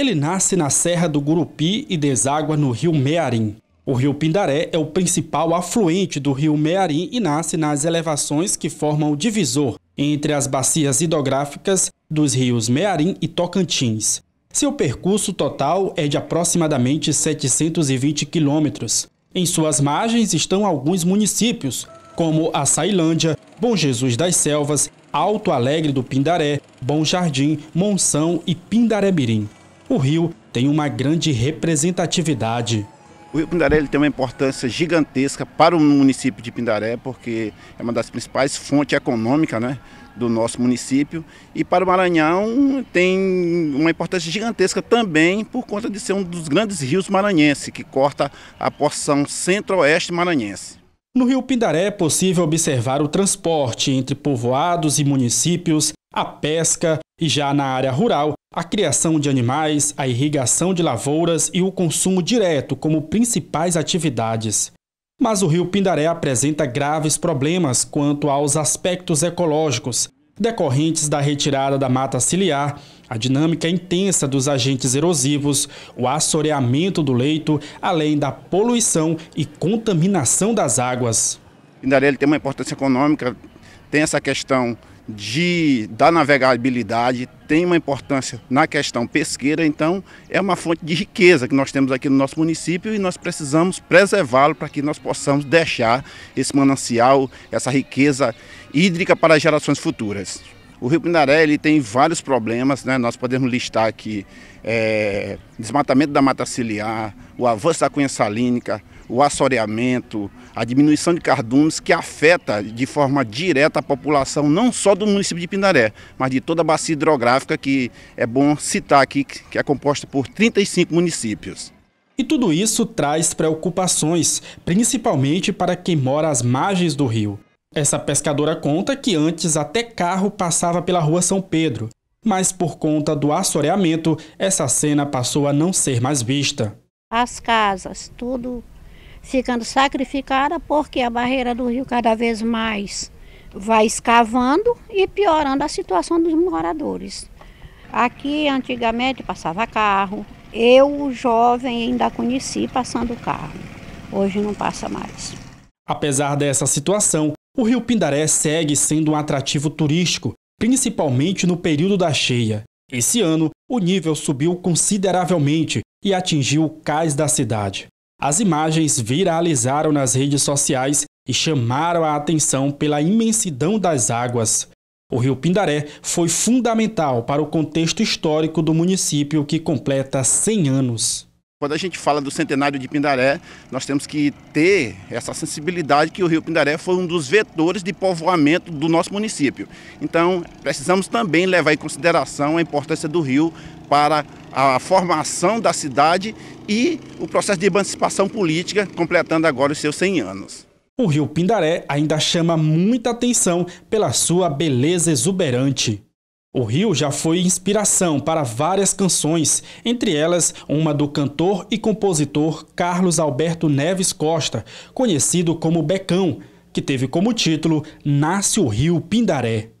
Ele nasce na Serra do Gurupi e deságua no rio Mearim. O rio Pindaré é o principal afluente do rio Mearim e nasce nas elevações que formam o divisor entre as bacias hidrográficas dos rios Mearim e Tocantins. Seu percurso total é de aproximadamente 720 quilômetros. Em suas margens estão alguns municípios, como Açailândia, Bom Jesus das Selvas, Alto Alegre do Pindaré, Bom Jardim, Monção e Pindaré Mirim o rio tem uma grande representatividade. O Rio Pindaré ele tem uma importância gigantesca para o município de Pindaré, porque é uma das principais fontes econômicas né, do nosso município. E para o Maranhão tem uma importância gigantesca também por conta de ser um dos grandes rios maranhenses, que corta a porção centro-oeste maranhense. No Rio Pindaré é possível observar o transporte entre povoados e municípios, a pesca e já na área rural, a criação de animais, a irrigação de lavouras e o consumo direto como principais atividades. Mas o Rio Pindaré apresenta graves problemas quanto aos aspectos ecológicos, decorrentes da retirada da mata ciliar, a dinâmica intensa dos agentes erosivos, o assoreamento do leito, além da poluição e contaminação das águas. Pindarelho tem uma importância econômica tem essa questão de, da navegabilidade, tem uma importância na questão pesqueira, então é uma fonte de riqueza que nós temos aqui no nosso município e nós precisamos preservá-lo para que nós possamos deixar esse manancial, essa riqueza hídrica para as gerações futuras. O Rio Pindaré ele tem vários problemas, né? nós podemos listar aqui é, desmatamento da mata ciliar, o avanço da cunha salínica, o assoreamento, a diminuição de cardumes que afeta de forma direta a população não só do município de Pindaré, mas de toda a bacia hidrográfica que é bom citar aqui, que é composta por 35 municípios. E tudo isso traz preocupações, principalmente para quem mora às margens do rio. Essa pescadora conta que antes até carro passava pela rua São Pedro, mas por conta do assoreamento, essa cena passou a não ser mais vista. As casas, tudo ficando sacrificada porque a barreira do rio cada vez mais vai escavando e piorando a situação dos moradores. Aqui antigamente passava carro, eu jovem ainda conheci passando carro. Hoje não passa mais. Apesar dessa situação, o Rio Pindaré segue sendo um atrativo turístico, principalmente no período da cheia. Esse ano, o nível subiu consideravelmente e atingiu o cais da cidade. As imagens viralizaram nas redes sociais e chamaram a atenção pela imensidão das águas. O rio Pindaré foi fundamental para o contexto histórico do município que completa 100 anos. Quando a gente fala do centenário de Pindaré, nós temos que ter essa sensibilidade que o Rio Pindaré foi um dos vetores de povoamento do nosso município. Então, precisamos também levar em consideração a importância do rio para a formação da cidade e o processo de emancipação política, completando agora os seus 100 anos. O Rio Pindaré ainda chama muita atenção pela sua beleza exuberante. O rio já foi inspiração para várias canções, entre elas uma do cantor e compositor Carlos Alberto Neves Costa, conhecido como Becão, que teve como título Nasce o Rio Pindaré.